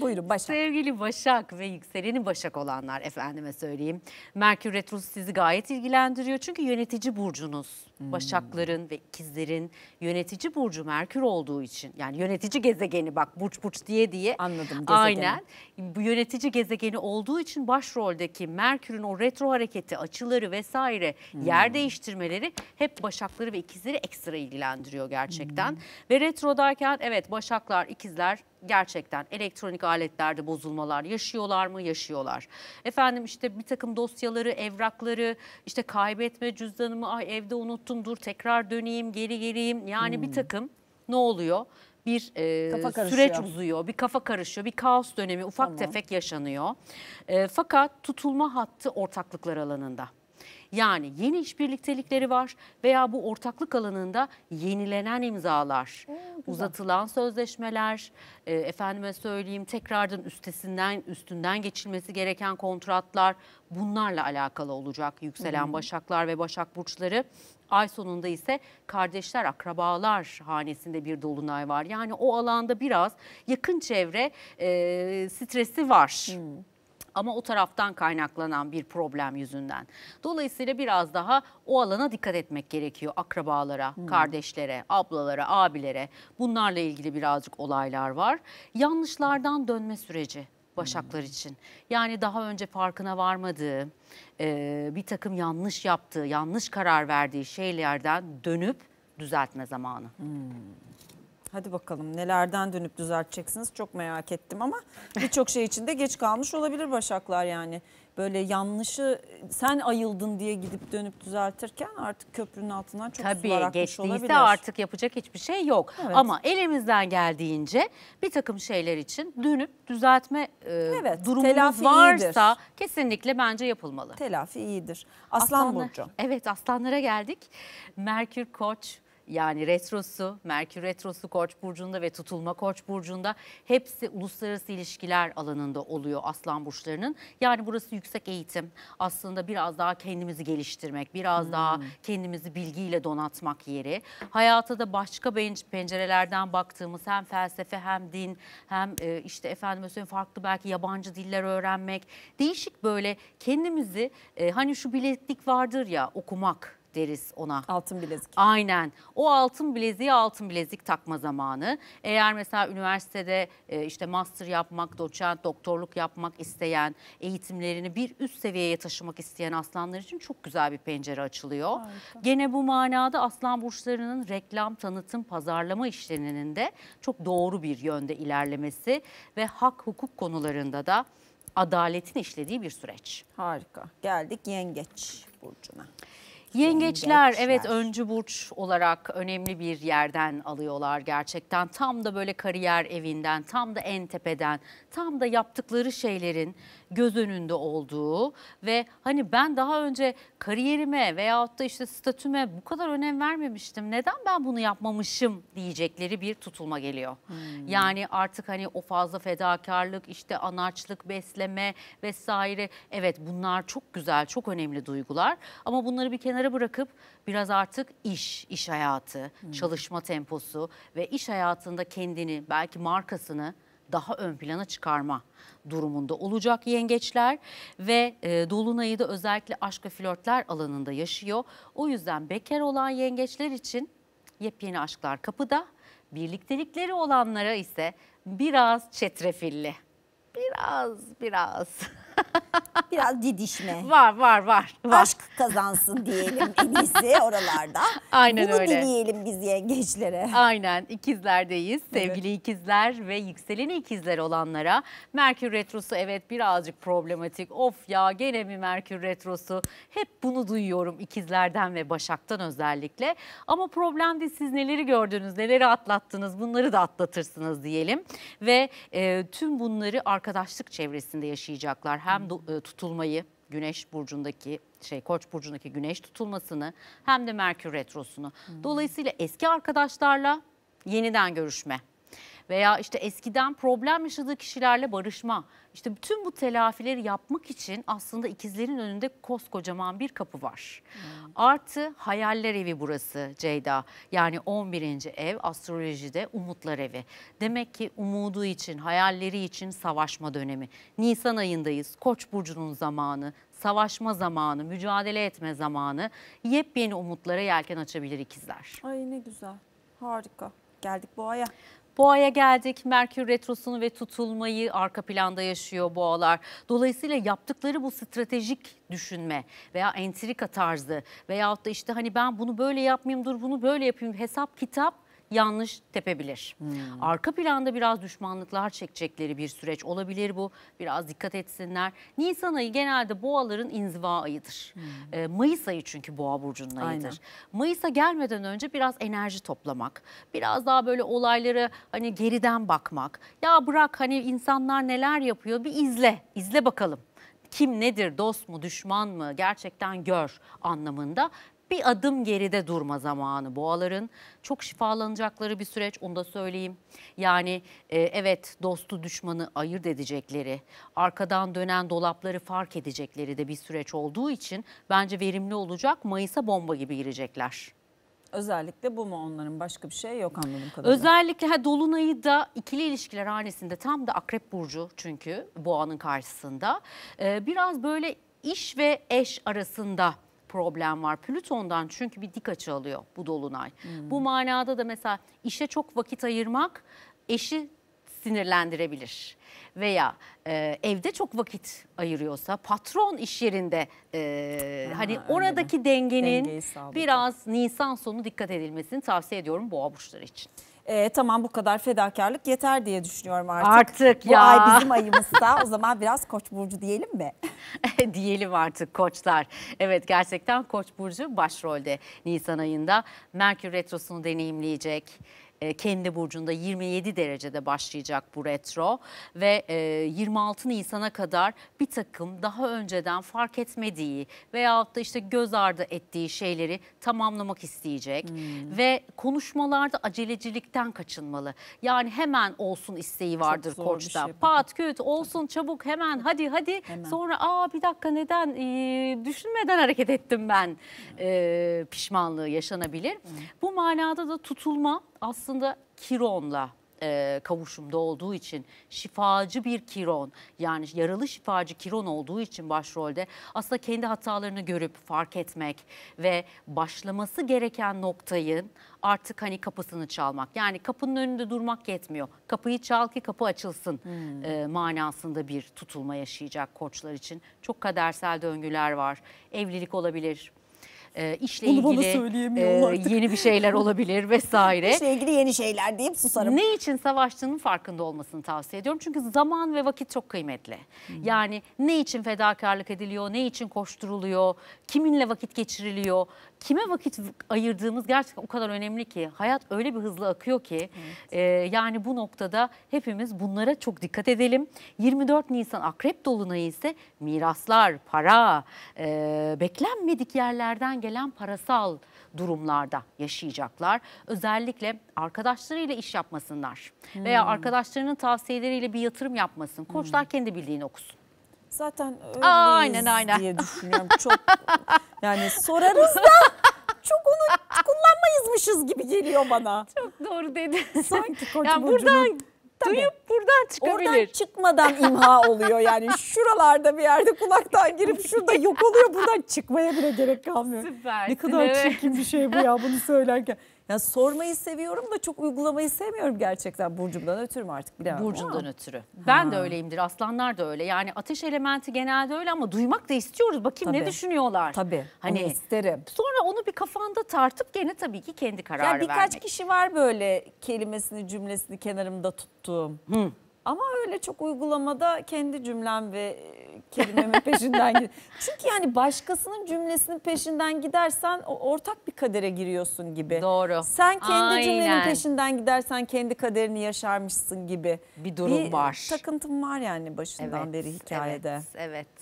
Buyurun Başak. Sevgili Başak ve yükseleni Başak olanlar efendime söyleyeyim. Merkür Retrosu sizi gayet ilgilendiriyor. Çünkü yönetici burcunuz. Hmm. Başakların ve ikizlerin yönetici burcu Merkür olduğu için. Yani yönetici gezegeni bak burç burç diye diye. Anladım gezegeni. Aynen. Bu yönetici gezegeni olduğu için başroldeki Merkür'ün o retro hareketi, açıları vesaire hmm. yer değiştirmeleri hep Başakları ve ikizleri ekstra ilgilendiriyor gerçekten. Hmm. Ve retrodayken evet Başaklar, ikizler gerçekten elektronik aletlerde bozulmalar yaşıyorlar mı? Yaşıyorlar. Efendim işte bir takım dosyaları, evrakları işte kaybetme cüzdanımı ay evde unuttum dur tekrar döneyim geri geleyim. Yani hmm. bir takım ne oluyor? bir e, süreç uzuyor, bir kafa karışıyor, bir kaos dönemi ufak tamam. tefek yaşanıyor. E, fakat tutulma hattı ortaklıklar alanında. Yani yeni iş birliktelikleri var veya bu ortaklık alanında yenilenen imzalar, hmm, uzatılan sözleşmeler, e, efendime söyleyeyim tekrardan üstesinden üstünden geçilmesi gereken kontratlar bunlarla alakalı olacak yükselen hmm. başaklar ve başak burçları. Ay sonunda ise kardeşler, akrabalar hanesinde bir dolunay var. Yani o alanda biraz yakın çevre e, stresi var. Hmm ama o taraftan kaynaklanan bir problem yüzünden. Dolayısıyla biraz daha o alana dikkat etmek gerekiyor akrabalara, hmm. kardeşlere, ablalara, abilere. Bunlarla ilgili birazcık olaylar var. Yanlışlardan dönme süreci Başaklar hmm. için. Yani daha önce farkına varmadığı, e, bir takım yanlış yaptığı, yanlış karar verdiği şeylerden dönüp düzeltme zamanı. Hmm. Hadi bakalım nelerden dönüp düzelteceksiniz çok merak ettim ama birçok şey için de geç kalmış olabilir Başaklar yani. Böyle yanlışı sen ayıldın diye gidip dönüp düzeltirken artık köprünün altından çok Tabii, sular akmış olabilir. Tabii artık yapacak hiçbir şey yok. Evet. Ama elimizden geldiğince bir takım şeyler için dönüp düzeltme e, evet, durumunuz varsa iyidir. kesinlikle bence yapılmalı. Telafi iyidir. Aslan Aslanlar, Burcu. Evet aslanlara geldik. Merkür Koç yani retrosu, Merkür retrosu Koç burcunda ve tutulma Koç burcunda hepsi uluslararası ilişkiler alanında oluyor Aslan burçlarının. Yani burası yüksek eğitim. Aslında biraz daha kendimizi geliştirmek, biraz hmm. daha kendimizi bilgiyle donatmak yeri. Hayata da başka pencerelerden baktığımız hem felsefe hem din hem e, işte efendim söyleyeyim farklı belki yabancı diller öğrenmek. Değişik böyle kendimizi e, hani şu bileklik vardır ya okumak deriz ona. Altın bilezik. Aynen. O altın bileziği altın bilezik takma zamanı. Eğer mesela üniversitede e, işte master yapmak, doçent, doktorluk yapmak isteyen, eğitimlerini bir üst seviyeye taşımak isteyen aslanlar için çok güzel bir pencere açılıyor. Harika. Gene bu manada aslan burçlarının reklam, tanıtım, pazarlama işlerinin de çok doğru bir yönde ilerlemesi ve hak hukuk konularında da adaletin işlediği bir süreç. Harika. Geldik yengeç burcuna. Yengeçler evet öncü burç olarak önemli bir yerden alıyorlar gerçekten. Tam da böyle kariyer evinden, tam da en tepeden, tam da yaptıkları şeylerin göz önünde olduğu ve hani ben daha önce kariyerime veyahut da işte statüme bu kadar önem vermemiştim. Neden ben bunu yapmamışım diyecekleri bir tutulma geliyor. Hmm. Yani artık hani o fazla fedakarlık, işte anaçlık, besleme vesaire. Evet bunlar çok güzel, çok önemli duygular. Ama bunları bir kenara bırakıp biraz artık iş, iş hayatı, hmm. çalışma temposu ve iş hayatında kendini, belki markasını daha ön plana çıkarma durumunda olacak yengeçler ve e, dolunayı da özellikle aşk ve flörtler alanında yaşıyor. O yüzden bekar olan yengeçler için yepyeni aşklar kapıda, birliktelikleri olanlara ise biraz çetrefilli. Biraz biraz. Biraz didişme. Var var var. var. Aşk kazansın diyelim en iyisi oralarda. Aynen Bunu öyle. Bunu dileyelim biz yengeçlere. Aynen ikizlerdeyiz. Sevgili evet. ikizler ve yükseleni ikizler olanlara. Merkür Retrosu evet birazcık problematik. Of ya gene mi Merkür Retrosu? Hep bunu duyuyorum ikizlerden ve Başak'tan özellikle. Ama problem de siz neleri gördünüz, neleri atlattınız bunları da atlatırsınız diyelim. Ve e, tüm bunları arkadaşlık çevresinde yaşayacaklar. Hem de e, tutulmayı Güneş burcundaki şey Koç burcundaki Güneş tutulmasını hem de Merkür retrosunu. Hmm. Dolayısıyla eski arkadaşlarla yeniden görüşme veya işte eskiden problem yaşadığı kişilerle barışma. İşte bütün bu telafileri yapmak için aslında ikizlerin önünde koskocaman bir kapı var. Hmm. Artı hayaller evi burası Ceyda. Yani 11. ev astrolojide umutlar evi. Demek ki umudu için, hayalleri için savaşma dönemi. Nisan ayındayız. Koç burcunun zamanı, savaşma zamanı, mücadele etme zamanı. Yepyeni umutlara yelken açabilir ikizler. Ay ne güzel. Harika. Geldik bu aya. Boğa'ya geldik. Merkür retrosunu ve tutulmayı arka planda yaşıyor boğalar. Dolayısıyla yaptıkları bu stratejik düşünme veya entrika tarzı veyahut da işte hani ben bunu böyle yapmayayım dur bunu böyle yapayım hesap kitap yanlış tepebilir. Hmm. Arka planda biraz düşmanlıklar çekecekleri bir süreç olabilir bu. Biraz dikkat etsinler. Nisan ayı genelde boğaların inziva ayıdır. Hmm. Ee, Mayıs ayı çünkü boğa burcunun ayıdır. Aynen. Mayıs'a gelmeden önce biraz enerji toplamak. Biraz daha böyle olayları hani geriden bakmak. Ya bırak hani insanlar neler yapıyor bir izle. İzle bakalım kim nedir, dost mu, düşman mı gerçekten gör anlamında bir adım geride durma zamanı boğaların. Çok şifalanacakları bir süreç onu da söyleyeyim. Yani e, evet dostu düşmanı ayırt edecekleri, arkadan dönen dolapları fark edecekleri de bir süreç olduğu için bence verimli olacak. Mayıs'a bomba gibi girecekler. Özellikle bu mu onların başka bir şey yok anladığım kadarıyla. Özellikle ha, Dolunay'ı da ikili ilişkiler hanesinde tam da Akrep Burcu çünkü Boğa'nın karşısında. Ee, biraz böyle iş ve eş arasında problem var. Plüton'dan çünkü bir dik açı alıyor bu dolunay. Hmm. Bu manada da mesela işe çok vakit ayırmak eşi sinirlendirebilir veya e, evde çok vakit ayırıyorsa patron iş yerinde e, ha, hani oradaki mi? dengenin biraz Nisan sonu dikkat edilmesini tavsiye ediyorum boğa burçları için e, tamam bu kadar fedakarlık yeter diye düşünüyorum artık. Artık bu ya. Bu ay bizim ayımız da o zaman biraz Koç burcu diyelim mi? diyelim artık Koçlar. Evet gerçekten Koç burcu başrolde Nisan ayında Merkür retrosunu deneyimleyecek e, kendi burcunda 27 derecede başlayacak bu retro ve 26 e, Nisan'a kadar bir takım daha önceden fark etmediği veyahut da işte göz ardı ettiği şeyleri tamamlamak isteyecek hmm. ve konuşmalarda acelecilikten kaçınmalı. Yani hemen olsun isteği vardır koçta. Şey Pat küt olsun çabuk hemen hadi hadi hemen. sonra aa bir dakika neden ee, düşünmeden hareket ettim ben ee, pişmanlığı yaşanabilir. Hmm. Bu manada da tutulma aslında Kiron'la e, kavuşumda olduğu için şifacı bir Kiron yani yaralı şifacı Kiron olduğu için başrolde aslında kendi hatalarını görüp fark etmek ve başlaması gereken noktayın artık hani kapısını çalmak. Yani kapının önünde durmak yetmiyor. Kapıyı çal ki kapı açılsın hmm. e, manasında bir tutulma yaşayacak koçlar için. Çok kadersel döngüler var. Evlilik olabilir, e, işle Bunu ilgili e, yeni bir şeyler olabilir vesaire. İşle ilgili yeni şeyler deyip susarım. Ne için savaştığının farkında olmasını tavsiye ediyorum. Çünkü zaman ve vakit çok kıymetli. Hı. Hmm. Yani ne için fedakarlık ediliyor, ne için koşturuluyor, kiminle vakit geçiriliyor, kime vakit ayırdığımız gerçekten o kadar önemli ki. Hayat öyle bir hızla akıyor ki evet. e, yani bu noktada hepimiz bunlara çok dikkat edelim. 24 Nisan Akrep Dolunayı ise miraslar, para, e, beklenmedik yerlerden gelen parasal durumlarda yaşayacaklar. Özellikle arkadaşlarıyla iş yapmasınlar hmm. veya arkadaşlarının tavsiyeleriyle bir yatırım yapmasın. Koçlar hmm. kendi bildiğini okusun. Zaten öyleyiz aynen, aynen. diye düşünüyorum. Çok yani sorarız da çok onu kullanmayızmışız gibi geliyor bana. Çok doğru dedin. Sanki koç yani buradan Duyup buradan çıkabilir. Oradan çıkmadan imha oluyor yani. Şuralarda bir yerde kulaktan girip şurada yok oluyor. Buradan çıkmaya bile gerek kalmıyor. Süper. Ne kadar evet. çirkin bir şey bu ya bunu söylerken. Yani sormayı seviyorum da çok uygulamayı sevmiyorum gerçekten burcumdan ötürü mü artık bilemem. Burcundan ama. ötürü. Ben ha. de öyleyimdir. Aslanlar da öyle. Yani ateş elementi genelde öyle ama duymak da istiyoruz. Bakayım tabii. ne düşünüyorlar. Tabii. Hani onu isterim. Sonra onu bir kafanda tartıp gene tabii ki kendi kararı yani birkaç vermek. Birkaç kişi var böyle kelimesini cümlesini kenarımda tuttuğum. Hı. Ama öyle çok uygulamada kendi cümlem ve kelimemin peşinden gid. Çünkü yani başkasının cümlesinin peşinden gidersen ortak bir kadere giriyorsun gibi. Doğru. Sen kendi Aynen. cümlenin peşinden gidersen kendi kaderini yaşarmışsın gibi. Bir durum bir var. Bir takıntım var yani başından evet, beri hikayede. Evet, evet.